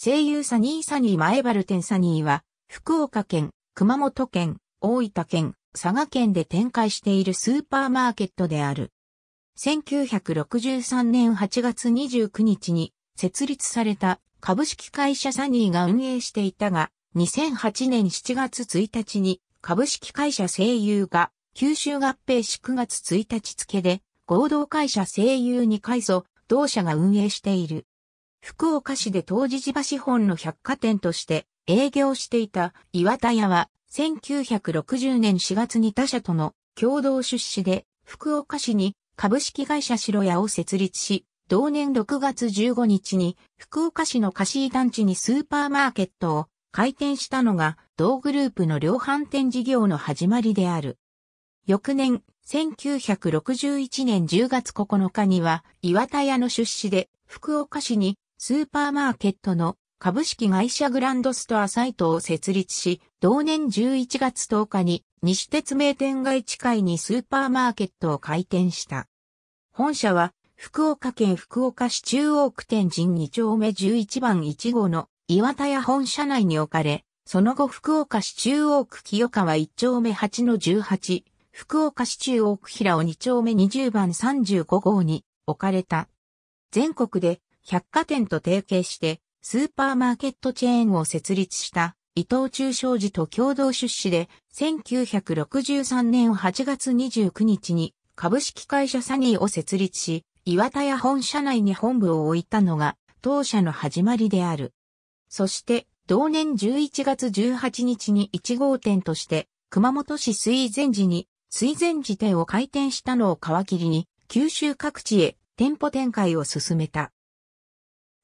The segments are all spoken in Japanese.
声優サニーサニー前原店サニーは、福岡県、熊本県、大分県、佐賀県で展開しているスーパーマーケットである。1963年8月29日に設立された株式会社サニーが運営していたが、2008年7月1日に株式会社声優が九州合併し9月1日付で合同会社声優に改組、同社が運営している。福岡市で当時地場資本の百貨店として営業していた岩田屋は1960年4月に他社との共同出資で福岡市に株式会社白屋を設立し、同年6月15日に福岡市の貸し団地にスーパーマーケットを開店したのが同グループの量販店事業の始まりである。翌年、1961年10月9日には岩田屋の出資で福岡市にスーパーマーケットの株式会社グランドストアサイトを設立し、同年11月10日に西鉄名店街地会にスーパーマーケットを開店した。本社は福岡県福岡市中央区天神2丁目11番1号の岩田屋本社内に置かれ、その後福岡市中央区清川1丁目8の18、福岡市中央区平尾2丁目20番35号に置かれた。全国で百貨店と提携して、スーパーマーケットチェーンを設立した伊藤忠商事と共同出資で、1963年8月29日に株式会社サニーを設立し、岩田屋本社内に本部を置いたのが、当社の始まりである。そして、同年11月18日に1号店として、熊本市水前寺に、水前寺店を開店したのを皮切りに、九州各地へ店舗展開を進めた。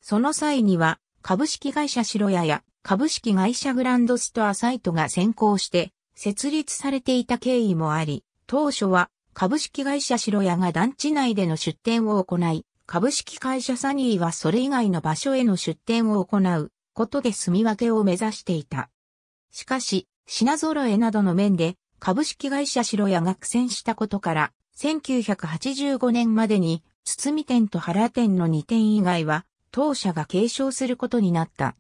その際には、株式会社白屋や株式会社グランドストアサイトが先行して設立されていた経緯もあり、当初は株式会社白屋が団地内での出店を行い、株式会社サニーはそれ以外の場所への出店を行うことで住み分けを目指していた。しかし、品揃えなどの面で株式会社白屋が苦戦したことから、1985年までに、堤店と原店の2店以外は、当社が継承することになった。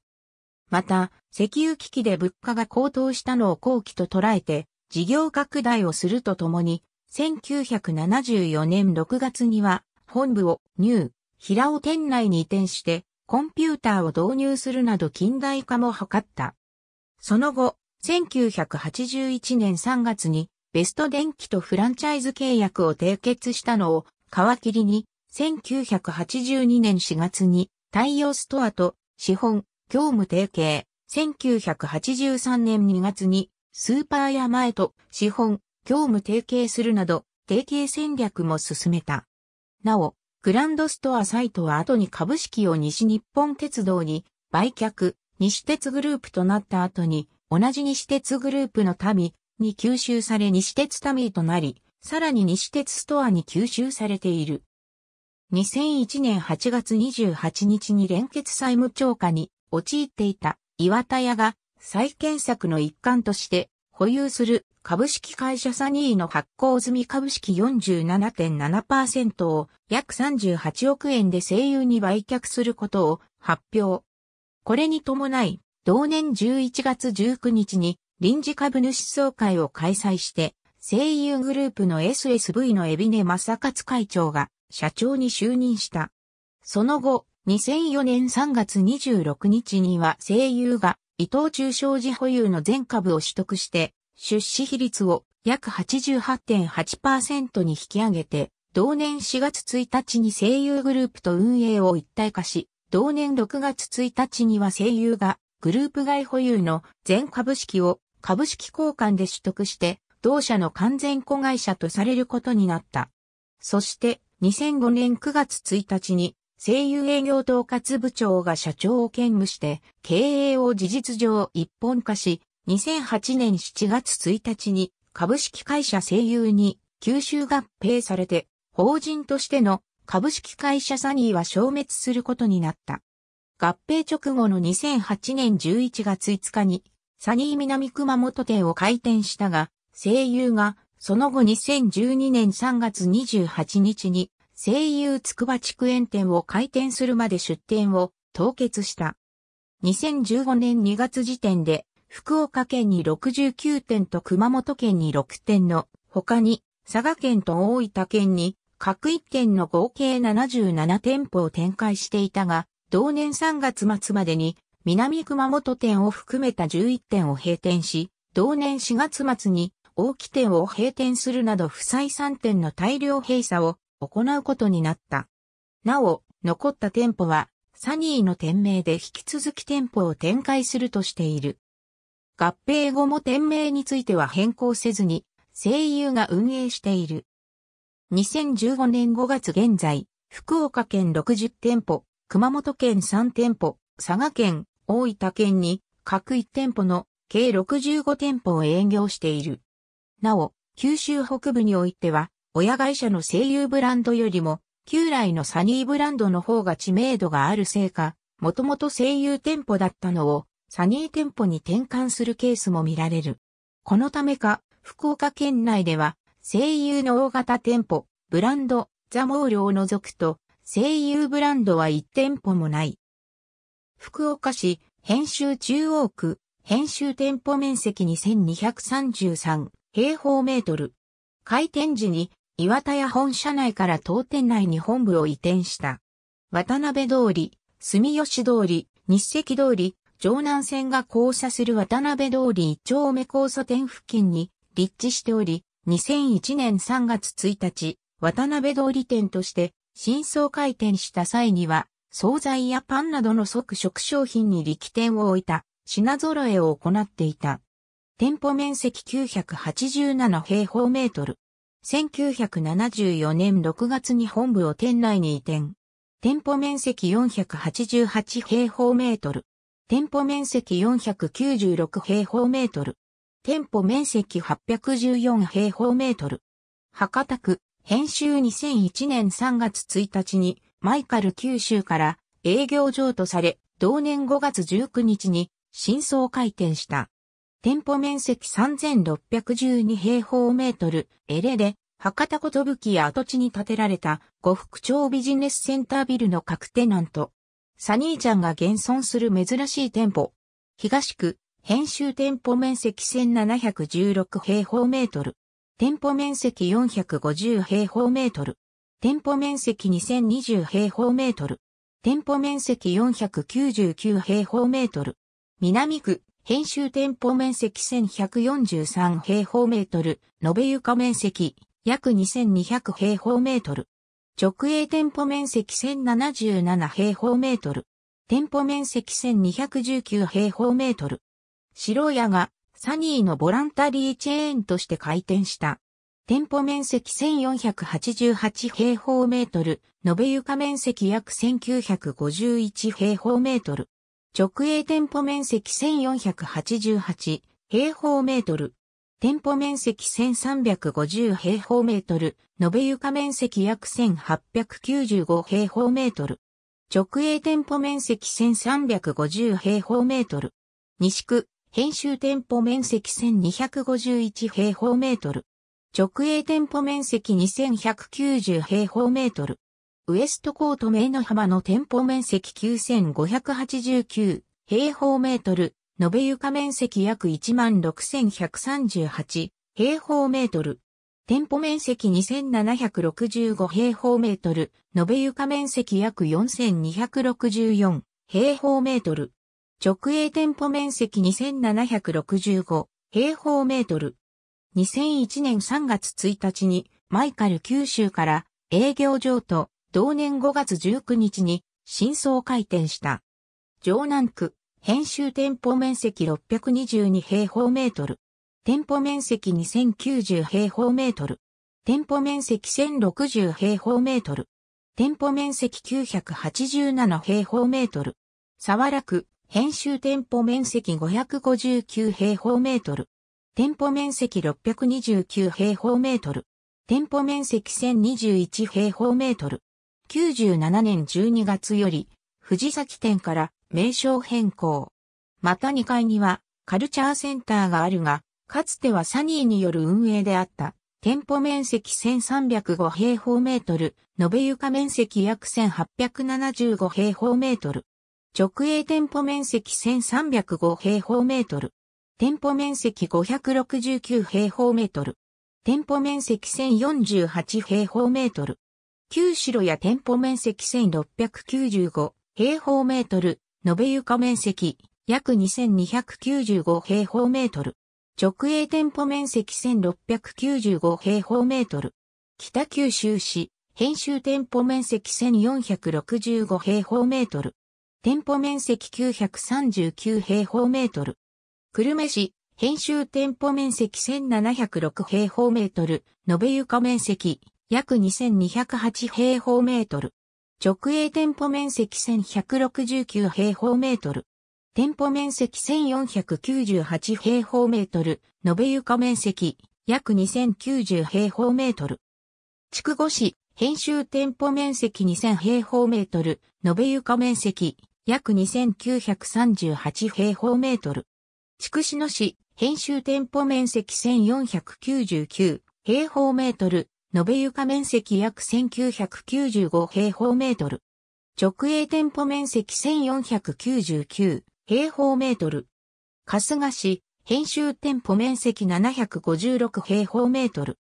また、石油危機で物価が高騰したのを後期と捉えて、事業拡大をするとともに、1974年6月には、本部をニュー、平尾店内に移転して、コンピューターを導入するなど近代化も図った。その後、1981年3月に、ベスト電機とフランチャイズ契約を締結したのを、皮切りに、1982年4月に、太陽ストアと資本、業務提携。1983年2月にスーパーや前と資本、業務提携するなど、提携戦略も進めた。なお、グランドストアサイトは後に株式を西日本鉄道に売却、西鉄グループとなった後に、同じ西鉄グループの民に吸収され西鉄民となり、さらに西鉄ストアに吸収されている。2001年8月28日に連結債務超過に陥っていた岩田屋が再建策の一環として保有する株式会社サニーの発行済み株式47.7%を約38億円で声優に売却することを発表。これに伴い、同年11月19日に臨時株主総会を開催して、声優グループの SSV の海老根正勝会長が社長に就任した。その後、2004年3月26日には声優が伊藤忠商事保有の全株を取得して、出資比率を約88.8%に引き上げて、同年4月1日に声優グループと運営を一体化し、同年6月1日には声優がグループ外保有の全株式を株式交換で取得して、同社の完全子会社とされることになった。そして、2005年9月1日に声優営業統括部長が社長を兼務して経営を事実上一本化し、2008年7月1日に株式会社声優に吸収合併されて法人としての株式会社サニーは消滅することになった。合併直後の2008年11月5日にサニー南熊本店を開店したが、声優がその後2012年3月28日に声優つくば築園店を開店するまで出店を凍結した。2015年2月時点で福岡県に69店と熊本県に6店の他に佐賀県と大分県に各1店の合計77店舗を展開していたが、同年3月末までに南熊本店を含めた11店を閉店し、同年4月末に大木店を閉店するなど不採算店の大量閉鎖を行うことになった。なお、残った店舗は、サニーの店名で引き続き店舗を展開するとしている。合併後も店名については変更せずに、声優が運営している。2015年5月現在、福岡県60店舗、熊本県3店舗、佐賀県、大分県に各1店舗の計65店舗を営業している。なお、九州北部においては、親会社の声優ブランドよりも、旧来のサニーブランドの方が知名度があるせいか、もともと声優店舗だったのを、サニー店舗に転換するケースも見られる。このためか、福岡県内では、声優の大型店舗、ブランド、ザ・モールを除くと、声優ブランドは1店舗もない。福岡市、編集中央区、編集店舗面積2 2 3 3平方メートル。開店時に岩田屋本社内から当店内に本部を移転した。渡辺通り、住吉通り、日赤通り、城南線が交差する渡辺通り一丁目交差点付近に立地しており、2001年3月1日、渡辺通り店として新装開店した際には、惣菜やパンなどの即食商品に力点を置いた品揃えを行っていた。店舗面積987平方メートル。1974年6月に本部を店内に移転。店舗面積488平方メートル。店舗面積496平方メートル。店舗面積814平方メートル。博多区、編集2001年3月1日に、マイカル九州から営業場とされ、同年5月19日に、新装開店した。店舗面積3612平方メートル、エレで、博多寿や跡地に建てられた呉服町ビジネスセンタービルの各テナント。サニーちゃんが現存する珍しい店舗。東区、編集店舗面積1716平方メートル。店舗面積450平方メートル。店舗面積2020平方メートル。店舗面積499平方メートル。南区、編集店舗面積1143平方メートル、延べ床面積約2200平方メートル。直営店舗面積1077平方メートル。店舗面積1219平方メートル。白屋がサニーのボランタリーチェーンとして開店した。店舗面積1488平方メートル、延べ床面積約1951平方メートル。直営店舗面積1488平方メートル。店舗面積1350平方メートル。延べ床面積約1895平方メートル。直営店舗面積1350平方メートル。西区、編集店舗面積1251平方メートル。直営店舗面積2190平方メートル。ウエストコート名の浜の店舗面積9589平方メートル、延べ床面積約16138平方メートル。店舗面積2765平方メートル、延べ床面積約4264平方メートル。直営店舗面積2765平方メートル。2001年3月1日にマイカル九州から営業場と同年5月19日に新装開店した。城南区、編集店舗面積622平方メートル。店舗面積2090平方メートル。店舗面積1060平方メートル。店舗面積987平方メートル。沢良区、編集店舗面積559平方メートル。店舗面積629平方メートル。店舗面積1021平方メートル。97年12月より、藤崎店から名称変更。また2階には、カルチャーセンターがあるが、かつてはサニーによる運営であった。店舗面積1305平方メートル、延べ床面積約1875平方メートル。直営店舗面積1305平方メートル。店舗面積569平方メートル。店舗面積1048平方メートル。旧城や店舗面積1695平方メートル、延べ床面積約2295平方メートル。直営店舗面積1695平方メートル。北九州市、編集店舗面積1465平方メートル。店舗面積939平方メートル。久留米市、編集店舗面積1706平方メートル、延べ床面積約2208平方メートル。直営店舗面積1169平方メートル。店舗面積1498平方メートル。延べ床面積約2090平方メートル。筑後市編集店舗面積2000平方メートル。延べ床面積約2938平方メートル。筑紫野市編集店舗面積1499平方メートル。延べ床面積約1995平方メートル。直営店舗面積1499平方メートル。春日市、編集店舗面積756平方メートル。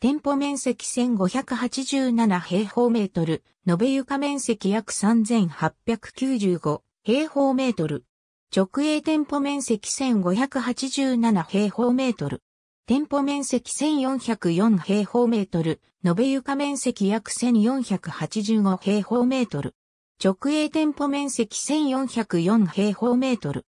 店舗面積1587平方メートル。延べ床面積約3895平方メートル。直営店舗面積1587平方メートル。店舗面積1404平方メートル、延べ床面積約1485平方メートル。直営店舗面積1404平方メートル。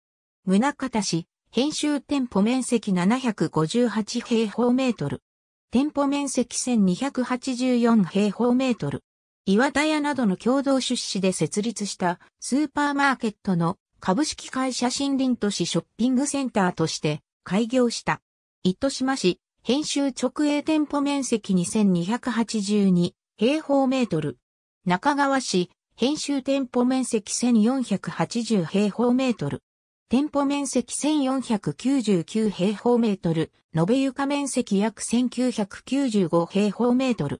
宗方市、編集店舗面積758平方メートル。店舗面積1284平方メートル。岩田屋などの共同出資で設立したスーパーマーケットの株式会社森林都市ショッピングセンターとして開業した。糸島市、編集直営店舗面積2282平方メートル。中川市、編集店舗面積1480平方メートル。店舗面積1499平方メートル、延べ床面積約1995平方メートル。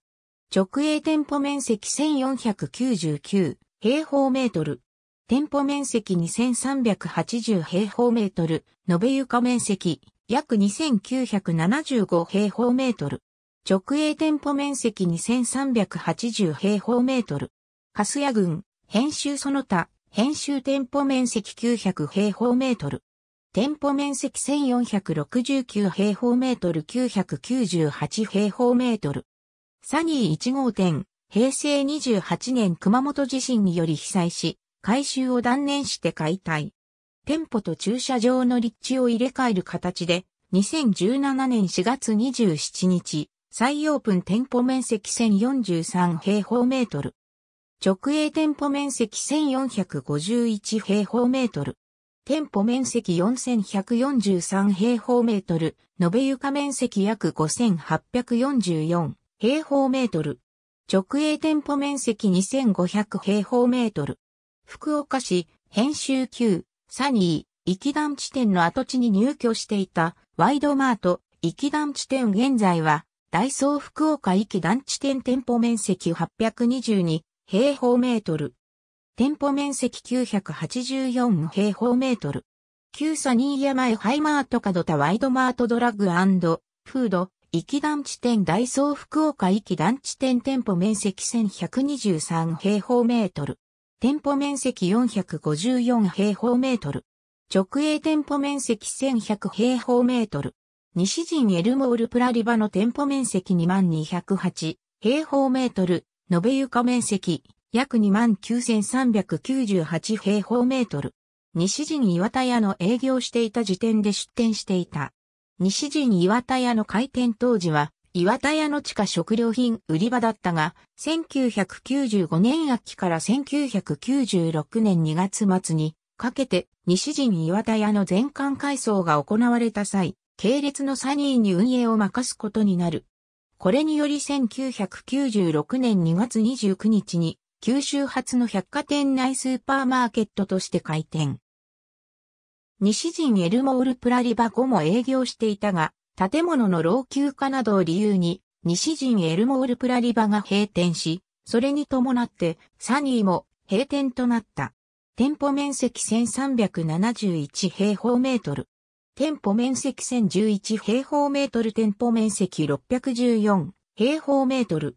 直営店舗面積1499平方メートル。店舗面積2380平方メートル、延べ床面積約2975平方メートル。直営店舗面積2380平方メートル。カスヤ郡、編集その他、編集店舗面積900平方メートル。店舗面積1469平方メートル998平方メートル。サニー1号店、平成28年熊本地震により被災し、改修を断念して解体。店舗と駐車場の立地を入れ替える形で、2017年4月27日、再オープン店舗面積1043平方メートル。直営店舗面積1451平方メートル。店舗面積4143平方メートル。延べ床面積約5844平方メートル。直営店舗面積2500平方メートル。福岡市、編集級、サニー、駅団地点の跡地に入居していたワイドマート、駅団地点現在は、ダイソー福岡駅団地点店舗面積822平方メートル。店舗面積984平方メートル。旧サニー山へハイマート角田ワイドマートドラッグフード、駅団地点ダイソー福岡駅団地点店舗面積1123平方メートル。店舗面積454平方メートル。直営店舗面積1100平方メートル。西陣エルモールプラリバの店舗面積2208平方メートル。延べ床面積約29,398平方メートル。西陣岩田屋の営業していた時点で出店していた。西陣岩田屋の開店当時は、岩田屋の地下食料品売り場だったが、1995年秋から1996年2月末にかけて西陣岩田屋の全館改装が行われた際、系列のサニーに運営を任すことになる。これにより1996年2月29日に九州発の百貨店内スーパーマーケットとして開店。西陣エルモールプラリバ後も営業していたが、建物の老朽化などを理由に、西陣エルモールプラリバが閉店し、それに伴ってサニーも閉店となった。店舗面積1371平方メートル。店舗面積1011平方メートル店舗面積614平方メートル。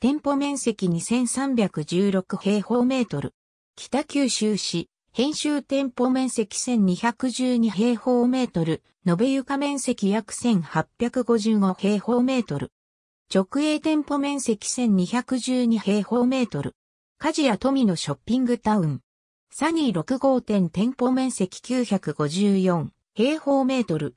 店舗面積2316平方メートル。北九州市編集店舗面積1212平方メートル、延べ床面積約1855平方メートル。直営店舗面積1212平方メートル。家事や富のショッピングタウン。サニー6号店店舗面積954平方メートル。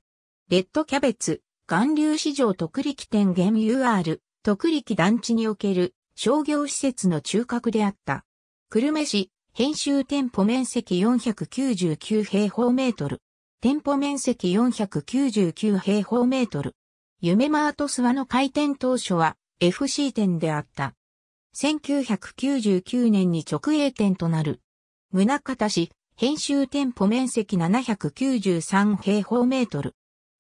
レッドキャベツ、岩流市場特力店現 UR、特力団地における商業施設の中核であった。久留米市、編集店舗面積499平方メートル。店舗面積499平方メートル。夢マート諏訪の開店当初は FC 店であった。1999年に直営店となる。宗方市、編集店舗面積793平方メートル。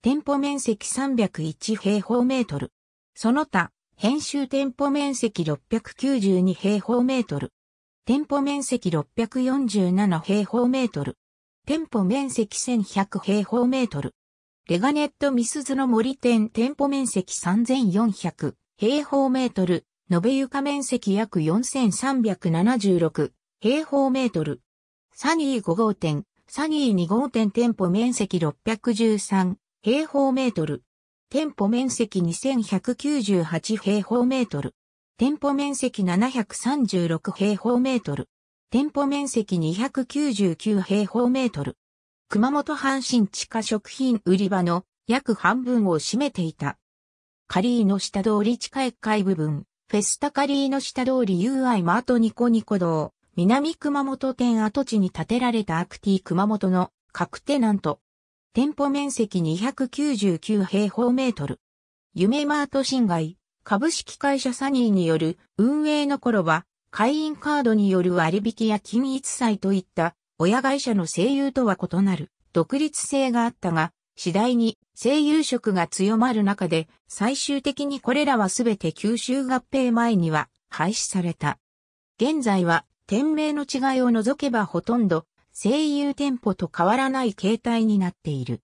店舗面積301平方メートル。その他、編集店舗面積692平方メートル。店舗面積647平方メートル。店舗面積1100平方メートル。レガネットミスズの森店店舗面積3400平方メートル。延べ床面積約4376平方メートル。サニー5号店、サニー2号店店舗面積613平方メートル。店舗面積2198平方メートル。店舗面積736平方メートル。店舗面積299平方メートル。熊本阪神地下食品売り場の約半分を占めていた。カリーの下通り地下1階部分、フェスタカリーの下通り UI マートニコニコ堂、南熊本店跡地に建てられたアクティ熊本の各テナント。店舗面積299平方メートル。夢マート侵害。株式会社サニーによる運営の頃は、会員カードによる割引や均一祭といった親会社の声優とは異なる独立性があったが、次第に声優職が強まる中で、最終的にこれらはすべて吸収合併前には廃止された。現在は店名の違いを除けばほとんど声優店舗と変わらない形態になっている。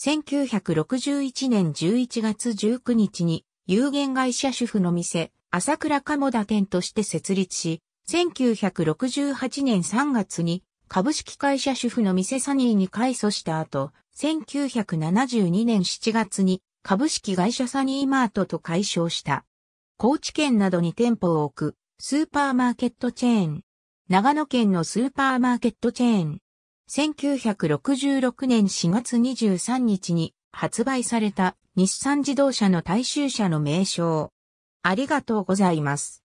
1961年11月19日に有限会社主婦の店、朝倉鴨田店として設立し、1968年3月に株式会社主婦の店サニーに改祖した後、1972年7月に株式会社サニーマートと解消した。高知県などに店舗を置くスーパーマーケットチェーン。長野県のスーパーマーケットチェーン。1966年4月23日に発売された日産自動車の大衆車の名称。ありがとうございます。